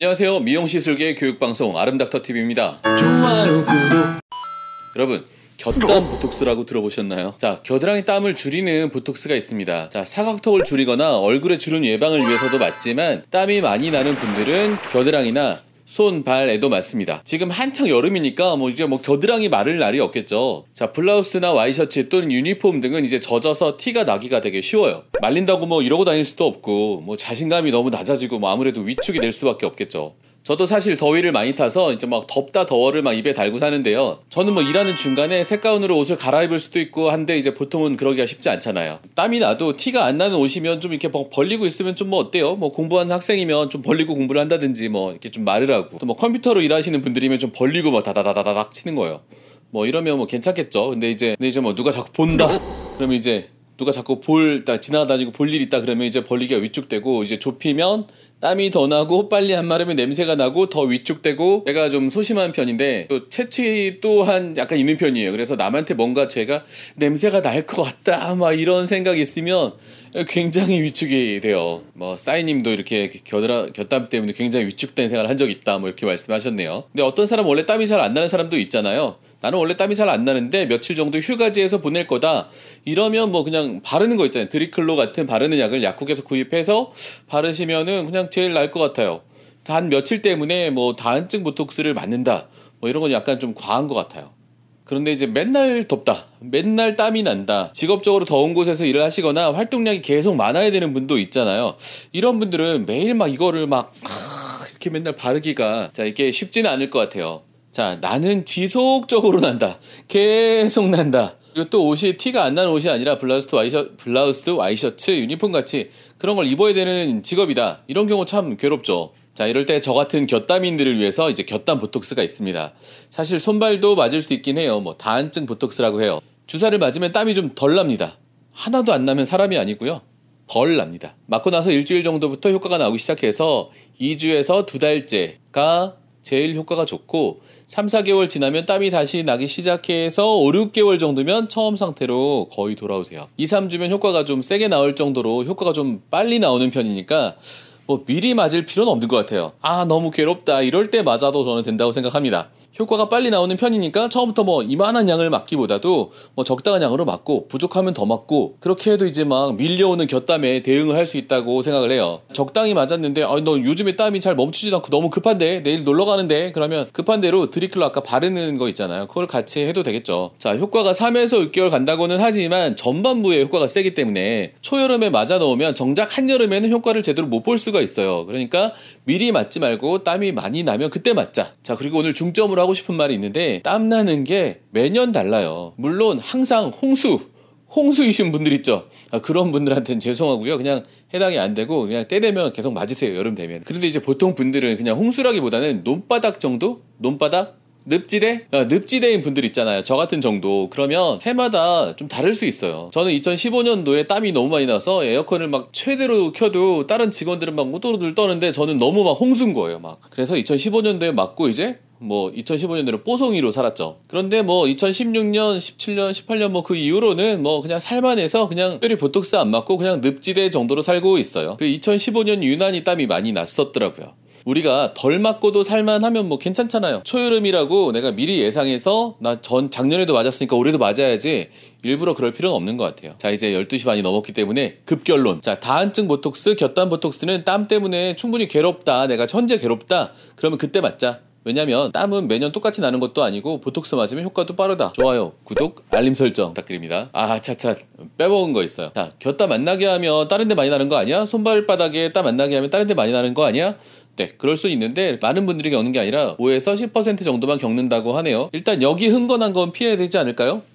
안녕하세요. 미용시술계 교육방송 아름닥터TV입니다. 좋아요, 구독. 여러분, 곁땀 보톡스라고 들어보셨나요? 자, 겨드랑이 땀을 줄이는 보톡스가 있습니다. 자, 사각턱을 줄이거나 얼굴에 주름 예방을 위해서도 맞지만 땀이 많이 나는 분들은 겨드랑이나 손, 발에도 맞습니다. 지금 한창 여름이니까 뭐 이제 뭐 겨드랑이 마를 날이 없겠죠. 자, 블라우스나 와이셔츠 또는 유니폼 등은 이제 젖어서 티가 나기가 되게 쉬워요. 말린다고 뭐 이러고 다닐 수도 없고 뭐 자신감이 너무 낮아지고 뭐 아무래도 위축이 될 수밖에 없겠죠. 저도 사실 더위를 많이 타서 이제 막 덥다 더워를 막 입에 달고 사는데요. 저는 뭐 일하는 중간에 색가운으로 옷을 갈아입을 수도 있고 한데 이제 보통은 그러기가 쉽지 않잖아요. 땀이 나도 티가 안 나는 옷이면 좀 이렇게 벌리고 있으면 좀 뭐 어때요? 뭐 공부하는 학생이면 좀 벌리고 공부를 한다든지 뭐 이렇게 좀 말을 하고 또 뭐 컴퓨터로 일하시는 분들이면 좀 벌리고 막 뭐 다다다다닥 치는 거예요. 뭐 이러면 뭐 괜찮겠죠. 근데 이제 근데 이제 뭐 누가 자꾸 본다. 그러면 이제 누가 자꾸 볼 지나다니고 볼 일 있다 그러면 이제 벌리기가 위축되고 이제 좁히면 땀이 더 나고 빨리 안 마르면 냄새가 나고 더 위축되고 제가 좀 소심한 편인데 또 채취 또한 약간 있는 편이에요. 그래서 남한테 뭔가 제가 냄새가 날 것 같다 막 이런 생각이 있으면 굉장히 위축이 돼요. 뭐 싸이님도 이렇게 겨드라 겨땀 때문에 굉장히 위축된 생활을 한 적이 있다 뭐 이렇게 말씀하셨네요. 근데 어떤 사람 원래 땀이 잘 안 나는 사람도 있잖아요. 나는 원래 땀이 잘 안 나는데 며칠 정도 휴가지에서 보낼 거다. 이러면 뭐 그냥 바르는 거 있잖아요. 드리클로 같은 바르는 약을 약국에서 구입해서 바르시면은 그냥 제일 나을 것 같아요. 단 며칠 때문에 뭐 다한증 보톡스를 맞는다. 뭐 이런 건 약간 좀 과한 것 같아요. 그런데 이제 맨날 덥다. 맨날 땀이 난다. 직업적으로 더운 곳에서 일을 하시거나 활동량이 계속 많아야 되는 분도 있잖아요. 이런 분들은 매일 막 이거를 막 아, 이렇게 맨날 바르기가 자, 이게 쉽지는 않을 것 같아요. 자, 나는 지속적으로 난다. 계속 난다. 이것도 옷이 티가 안 나는 옷이 아니라 블라우스 와이셔 블라우스, 와이셔츠, 유니폼 같이 그런 걸 입어야 되는 직업이다. 이런 경우 참 괴롭죠. 자, 이럴 때 저 같은 곁담인들을 위해서 이제 곁담 보톡스가 있습니다. 사실 손발도 맞을 수 있긴 해요. 뭐 다한증 보톡스라고 해요. 주사를 맞으면 땀이 좀 덜 납니다. 하나도 안 나면 사람이 아니고요. 덜 납니다. 맞고 나서 일주일 정도부터 효과가 나오기 시작해서 2주에서 두 달째가 제일 효과가 좋고 3, 4개월 지나면 땀이 다시 나기 시작해서 5, 6개월 정도면 처음 상태로 거의 돌아오세요. 2, 3주면 효과가 좀 세게 나올 정도로 효과가 좀 빨리 나오는 편이니까 뭐 미리 맞을 필요는 없는 것 같아요. 아, 너무 괴롭다. 이럴 때 맞아도 저는 된다고 생각합니다. 효과가 빨리 나오는 편이니까 처음부터 뭐 이만한 양을 맞기보다도 뭐 적당한 양으로 맞고 부족하면 더 맞고 그렇게 해도 이제 막 밀려오는 곁땀에 대응을 할 수 있다고 생각을 해요. 적당히 맞았는데 아, 너 요즘에 땀이 잘 멈추지도 않고 너무 급한데 내일 놀러 가는데 그러면 급한 대로 드리클로 아까 바르는 거 있잖아요. 그걸 같이 해도 되겠죠. 자 효과가 3에서 6개월 간다고는 하지만 전반부에 효과가 세기 때문에 초여름에 맞아 놓으면 정작 한여름에는 효과를 제대로 못 볼 수가 있어요. 그러니까 미리 맞지 말고 땀이 많이 나면 그때 맞자. 자 그리고 오늘 중점으로 하고 싶은 말이 있는데 땀나는 게 매년 달라요. 물론 항상 홍수, 홍수이신 분들 있죠. 아, 그런 분들한테는 죄송하고요. 그냥 해당이 안 되고 그냥 때 되면 계속 맞으세요. 여름 되면. 그런데 이제 보통 분들은 그냥 홍수라기보다는 논바닥 정도? 논바닥? 늪지대? 어, 늪지대인 분들 있잖아요. 저 같은 정도. 그러면 해마다 좀 다를 수 있어요. 저는 2015년도에 땀이 너무 많이 나서 에어컨을 막 최대로 켜도 다른 직원들은 막 오돌오돌 떠는데 저는 너무 막 홍수인 거예요. 막. 그래서 2015년도에 맞고 이제 뭐 2015년에는 뽀송이로 살았죠. 그런데 뭐 2016년, 17년, 18년 뭐 그 이후로는 뭐 그냥 살만해서 그냥 뼈리 보톡스 안 맞고 그냥 늪지대 정도로 살고 있어요. 그 2015년 유난히 땀이 많이 났었더라고요. 우리가 덜 맞고도 살만하면 뭐 괜찮잖아요. 초여름이라고 내가 미리 예상해서 나 전 작년에도 맞았으니까 올해도 맞아야지 일부러 그럴 필요는 없는 것 같아요. 자, 이제 12시 반이 넘었기 때문에 급결론. 자, 다한증 보톡스, 곁단 보톡스는 땀 때문에 충분히 괴롭다. 내가 현재 괴롭다. 그러면 그때 맞자. 왜냐면 땀은 매년 똑같이 나는 것도 아니고 보톡스 맞으면 효과도 빠르다. 좋아요, 구독, 알림 설정 부탁드립니다. 아, 차차 빼먹은 거 있어요. 자, 곁다만 나게 하면 다른 데 많이 나는 거 아니야? 손발바닥에 땀만 나게 하면 다른 데 많이 나는 거 아니야? 네, 그럴 수 있는데 많은 분들이 겪는 게 아니라 5에서 10% 정도만 겪는다고 하네요. 일단 여기 흥건한 건 피해야 되지 않을까요?